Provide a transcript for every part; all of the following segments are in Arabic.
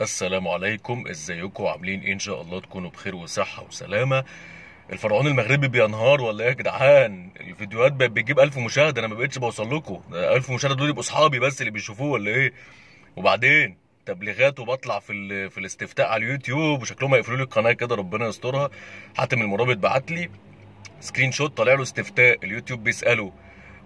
السلام عليكم ازيكم عاملين ايه ان شاء الله تكونوا بخير وصحه وسلامه الفرعون المغربي بينهار ولا ايه يا جدعان الفيديوهات بقت بتجيب 1000 مشاهده انا ما بقتش بوصل لكم 1000 مشاهده دول يبقوا اصحابي بس اللي بيشوفوه ولا ايه وبعدين تبليغات وبطلع في في الاستفتاء على اليوتيوب وشكلهم هيقفلوا لي القناه كده ربنا يسترها حاتم المرابط بعت لي سكرين شوت طالع له استفتاء اليوتيوب بيساله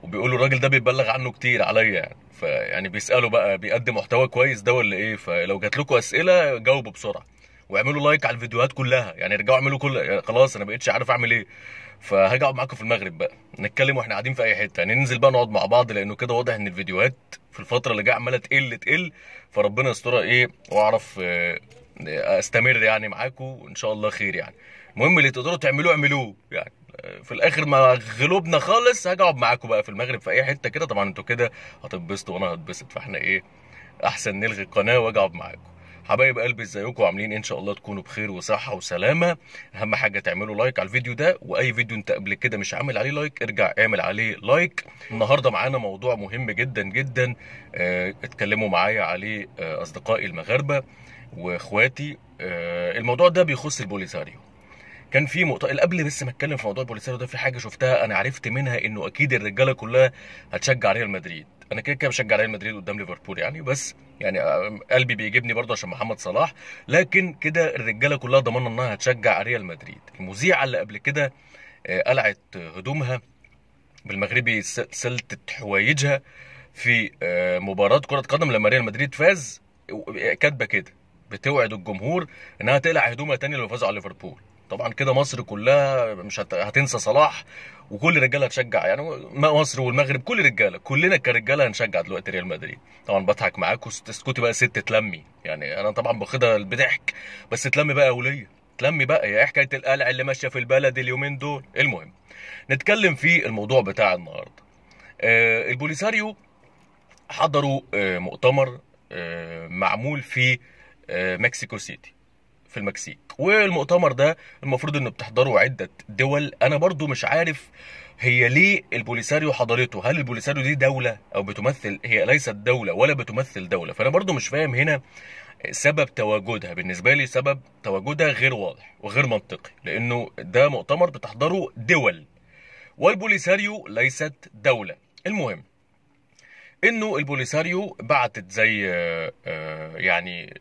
وبيقولوا الراجل ده بيبلغ عنه كتير عليا يعني فيعني بيسالوا بقى بيقدم محتوى كويس ده ولا ايه فلو جات لكم اسئله جاوبوا بسرعه واعملوا لايك على الفيديوهات كلها يعني ارجعوا اعملوا كل خلاص انا بقيتش عارف اعمل ايه فهجي اقعد معاكم في المغرب بقى نتكلم واحنا قاعدين في اي حته يعني ننزل بقى نقعد مع بعض لانه كده واضح ان الفيديوهات في الفتره اللي جايه عماله تقل تقل فربنا يسترها ايه واعرف آه، استمر يعني معاكم وان شاء الله خير يعني المهم اللي تقدروا تعملوه اعملوه يعني في الاخر ما غلوبنا خالص هاجي اقعد معاكم بقى في المغرب في اي حته كده طبعا انتوا كده هتتبسطوا وانا هتبسط فاحنا ايه احسن نلغي القناه واجي اقعد معاكم حبايب قلبي ازيكم عاملين إيه؟ ان شاء الله تكونوا بخير وصحه وسلامه اهم حاجه تعملوا لايك على الفيديو ده واي فيديو انت قبل كده مش عامل عليه لايك ارجع اعمل عليه لايك النهارده معانا موضوع مهم جدا جدا اه اتكلموا معايا عليه آه، اصدقائي المغاربه واخواتي اه الموضوع ده بيخص البوليساريو كان في مؤتمر قبل بس ما اتكلم في موضوع بوليسيرو ده في حاجه شفتها انا عرفت منها انه اكيد الرجاله كلها هتشجع ريال مدريد انا كده كده بشجع ريال مدريد قدام ليفربول يعني بس يعني آه، قلبي بيجيبني برضه عشان محمد صلاح لكن كده الرجاله كلها ضمنا انها هتشجع ريال مدريد المذيعه اللي قبل كده آه، قلعت هدومها بالمغربي سلتت حوايجها في آه، مباراه كره قدم لما ريال مدريد فاز كاتبه كده بتوعد الجمهور انها تقلع هدومها تاني لو فازوا على ليفربول طبعا كده مصر كلها مش هت... هتنسى صلاح وكل رجاله هتشجع يعني مصر والمغرب كل رجاله كلنا كرجاله هنشجع دلوقتي ريال مدريد طبعا بضحك معاكوا اسكتي بقى ست تلمي يعني انا طبعا باخدها بضحك بس تلمي بقى يا وليه تلمي بقى يا حكايه القلع اللي ماشيه في البلد اليومين دول المهم نتكلم في الموضوع بتاع النهارده آه البوليساريو حضروا آه مؤتمر آه معمول في آه مكسيكو سيتي في المكسيك والمؤتمر ده المفروض انه بتحضره عده دول انا برضو مش عارف هي ليه البوليساريو حضرته هل البوليساريو دي دولة أو بتمثل هي ليست دولة ولا بتمثل دولة فأنا برضو مش فاهم هنا سبب تواجدها بالنسبة لي سبب تواجدها غير واضح وغير منطقي لأنه ده مؤتمر بتحضره دول والبوليساريو ليست دولة المهم انه البوليساريو بعتت زي آه، آه، يعني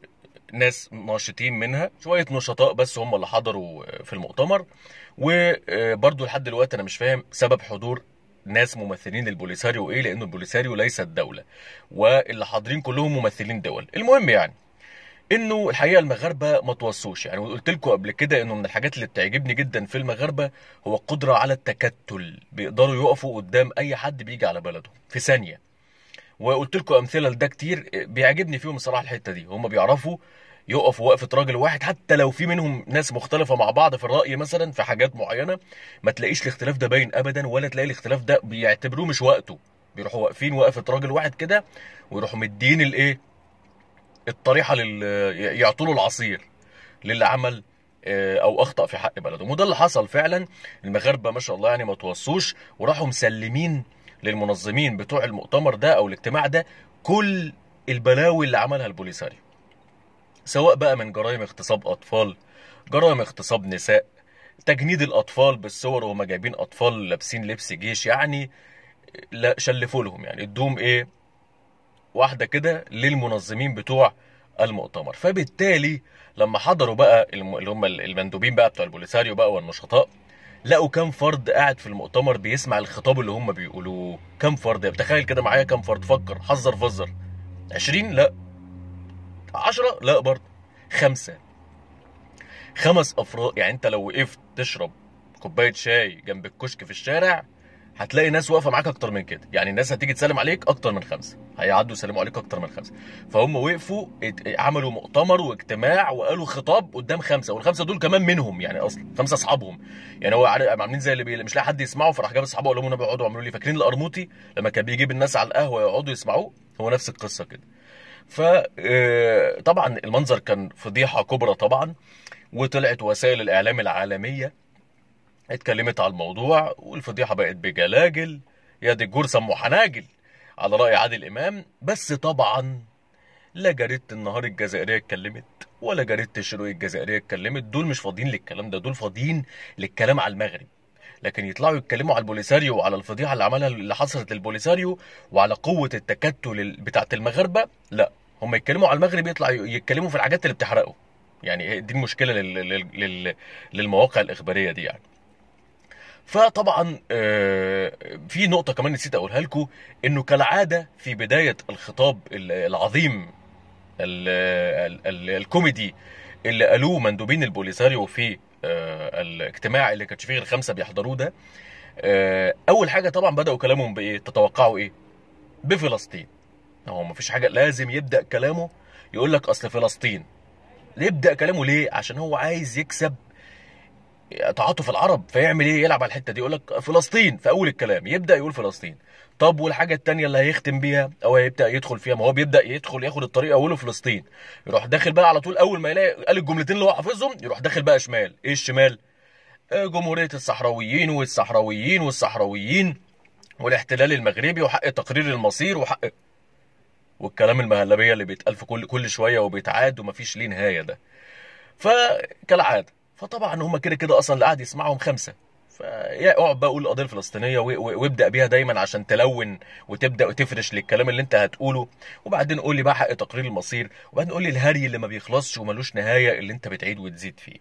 ناس ناشطين منها شويه نشطاء بس هم اللي حضروا في المؤتمر وبرده لحد دلوقتي انا مش فاهم سبب حضور ناس ممثلين للبوليساريو ايه لانه البوليساريو ليست دوله واللي حاضرين كلهم ممثلين دول المهم يعني انه الحقيقه المغاربه ما توصوش يعني قلت لكم قبل كده انه من الحاجات اللي بتعجبني جدا في المغاربه هو القدره على التكتل بيقدروا يقفوا قدام اي حد بيجي على بلده في ثانيه وقلت لكم امثله لده كتير بيعجبني فيهم الصراحه الحته دي هم بيعرفوا يقفوا وقفه راجل واحد حتى لو في منهم ناس مختلفه مع بعض في الراي مثلا في حاجات معينه ما تلاقيش الاختلاف ده باين ابدا ولا تلاقي الاختلاف ده بيعتبروه مش وقته بيروحوا واقفين وقفه راجل واحد كده ويروحوا مدين الايه الطريحه لل يعطوا العصير للي عمل آه، او اخطا في حق بلدهم وده اللي حصل فعلا المغاربه ما شاء الله يعني ما توصوش وراحوا مسلمين للمنظمين بتوع المؤتمر ده او الاجتماع ده كل البلاوي اللي عملها البوليساريو سواء بقى من جرائم اغتصاب أطفال جرائم اغتصاب نساء تجنيد الأطفال بالصور وهم جايبين أطفال لابسين لبس جيش يعني لا شلفوا لهم يعني ادوهم إيه واحدة كده للمنظمين بتوع المؤتمر فبالتالي لما حضروا بقى اللي هم المندوبين بقى بتوع البوليساريو بقى والنشطاء لقوا كام فرد قاعد في المؤتمر بيسمع الخطاب اللي هم بيقولوه كام فرد تخيل كده معايا كام فرد فكر حذر فزر 20 لا 10 لا برضه خمسة خمس افراد يعني انت لو وقفت تشرب كوبايه شاي جنب الكشك في الشارع هتلاقي ناس واقفه معاك اكتر من كده يعني الناس هتيجي تسلم عليك اكتر من خمسه هيعدوا يسلموا عليك اكتر من خمسه فهم وقفوا عملوا مؤتمر واجتماع وقالوا خطاب قدام خمسه والخمسه دول كمان منهم يعني اصلا خمسه اصحابهم يعني هو عاملين زي اللي بي... مش لاقي حد يسمعه فراح جاب اصحابه قال لهم انا بيقعدوا اعملوا لي فاكرين القرموطي لما كان بيجيب الناس على القهوه يقعدوا يسمعوه هو نفس القصه كده فطبعا آه، المنظر كان فضيحه كبرى طبعا وطلعت وسائل الاعلام العالميه اتكلمت على الموضوع والفضيحه بقت بجلاجل يا دي الجور سموه حناجل على راي عادل امام بس طبعا لا جريده النهار الجزائريه اتكلمت ولا جريده الشروق الجزائريه اتكلمت دول مش فاضيين للكلام ده دول فاضيين للكلام على المغرب لكن يطلعوا يتكلموا على البوليساريو وعلى الفضيحه اللي عملها اللي حصلت للبوليساريو وعلى قوه التكتل بتاعه المغاربه لا هم يتكلموا على المغرب يطلعوا يتكلموا في الحاجات اللي بتحرقه يعني إيه، دي المشكله لل... لل... لل... للمواقع الاخباريه دي يعني فطبعا آه، في نقطة كمان نسيت أقولها لكم إنه كالعادة في بداية الخطاب العظيم الكوميدي اللي قالوه مندوبين البوليساريو في آه، الاجتماع اللي كانت فيه غير خمسه بيحضروه ده آه، اول حاجه طبعا بداوا كلامهم بايه تتوقعوا ايه بفلسطين هو مفيش حاجه لازم يبدا كلامه يقول لك اصل فلسطين يبدا كلامه ليه عشان هو عايز يكسب تعاطف العرب فيعمل ايه يلعب على الحته دي يقول لك فلسطين في اول الكلام يبدا يقول فلسطين طب والحاجه الثانيه اللي هيختم بيها او هيبدا يدخل فيها ما هو بيبدا يدخل ياخد الطريق اوله فلسطين يروح داخل بقى على طول اول ما يلاقي قال الجملتين اللي هو حافظهم يروح داخل بقى شمال ايه الشمال آه، جمهوريه الصحراويين والصحراويين والصحراويين والاحتلال المغربي وحق تقرير المصير وحق والكلام المهلبيه اللي بيتقال في كل كل شويه وبيتعاد ومفيش ليه نهايه ده فكالعاده فطبعا هم كده كده اصلا اللي قاعد يسمعهم خمسه فيا اقعد بقى قول القضيه الفلسطينيه وابدا بيها دايما عشان تلون وتبدا وتفرش للكلام اللي انت هتقوله وبعدين قول لي بقى حق تقرير المصير وبعدين قول لي الهري اللي ما بيخلصش وملوش نهايه اللي انت بتعيد وتزيد فيه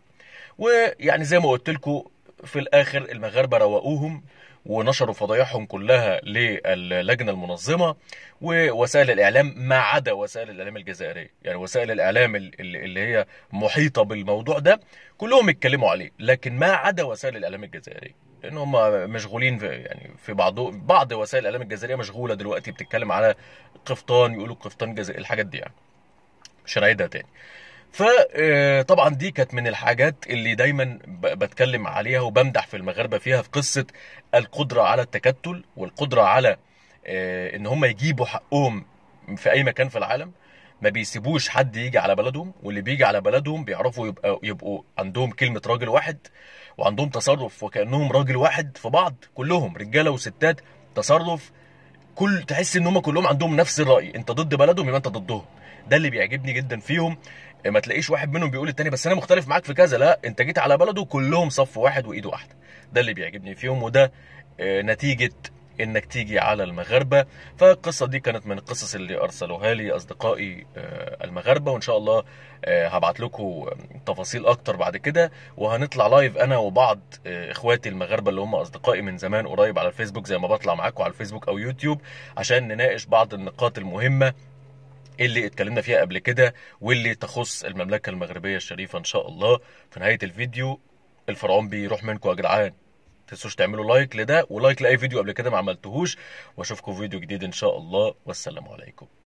ويعني زي ما قلت لكم في الاخر المغاربه روقوهم ونشروا فضايحهم كلها للجنه المنظمه ووسائل الاعلام ما عدا وسائل الاعلام الجزائريه يعني وسائل الاعلام اللي هي محيطه بالموضوع ده كلهم اتكلموا عليه لكن ما عدا وسائل الاعلام الجزائريه لان هم مشغولين في يعني في بعض بعض وسائل الاعلام الجزائريه مشغوله دلوقتي بتتكلم على قفطان يقولوا قفطان جزائري الحاجات دي يعني مش هنعيدها تاني فطبعا آه، دي كانت من الحاجات اللي دايما بتكلم عليها وبمدح في المغاربه فيها في قصه القدره على التكتل والقدره على آه، ان هم يجيبوا حقهم في اي مكان في العالم ما بيسيبوش حد يجي على بلدهم واللي بيجي على بلدهم بيعرفوا يبقوا يبقوا عندهم كلمه راجل واحد وعندهم تصرف وكانهم راجل واحد في بعض كلهم رجاله وستات تصرف كل تحس ان هم كلهم عندهم نفس الراي انت ضد بلدهم يبقى انت ضدهم ده اللي بيعجبني جدا فيهم آه، ما تلاقيش واحد منهم بيقول التاني بس انا مختلف معاك في كذا لا انت جيت على بلده كلهم صف واحد وايده واحده ده اللي بيعجبني فيهم وده آه، نتيجه انك تيجي على المغاربه فالقصه دي كانت من القصص اللي ارسلوها لي اصدقائي آه، المغاربه وان شاء الله آه، هبعت لكم تفاصيل اكتر بعد كده وهنطلع لايف انا وبعض آه، اخواتي المغاربه اللي هم اصدقائي من زمان قريب على الفيسبوك زي ما بطلع معاكم على الفيسبوك او يوتيوب عشان نناقش بعض النقاط المهمه اللي اتكلمنا فيها قبل كده واللي تخص المملكه المغربيه الشريفه ان شاء الله في نهايه الفيديو الفرعون بيروح منكم يا جدعان تنسوش تعملوا لايك لده ولايك لاي فيديو قبل كده ما عملتهوش واشوفكم في فيديو جديد ان شاء الله والسلام عليكم